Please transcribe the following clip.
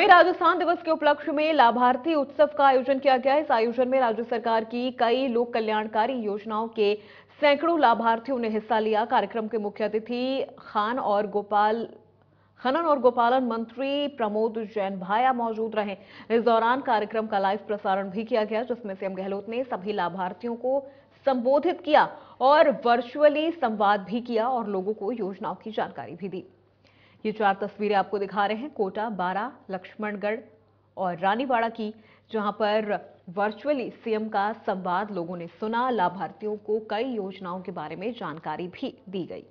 वहीं राजस्थान दिवस के उपलक्ष्य में लाभार्थी उत्सव का आयोजन किया गया इस आयोजन में राज्य सरकार की कई लोक कल्याणकारी योजनाओं के सैकड़ों लाभार्थियों ने हिस्सा लिया कार्यक्रम के मुख्य अतिथि खान और गोपाल खनन और गोपालन मंत्री प्रमोद जैन भाया मौजूद रहे इस दौरान कार्यक्रम का लाइव प्रसारण भी किया गया जिसमें सीएम गहलोत ने सभी लाभार्थियों को संबोधित किया और वर्चुअली संवाद भी किया और लोगों को योजनाओं की जानकारी भी दी ये चार तस्वीरें आपको दिखा रहे हैं कोटा बारा लक्ष्मणगढ़ और रानीवाड़ा की जहां पर वर्चुअली सीएम का संवाद लोगों ने सुना लाभार्थियों को कई योजनाओं के बारे में जानकारी भी दी गई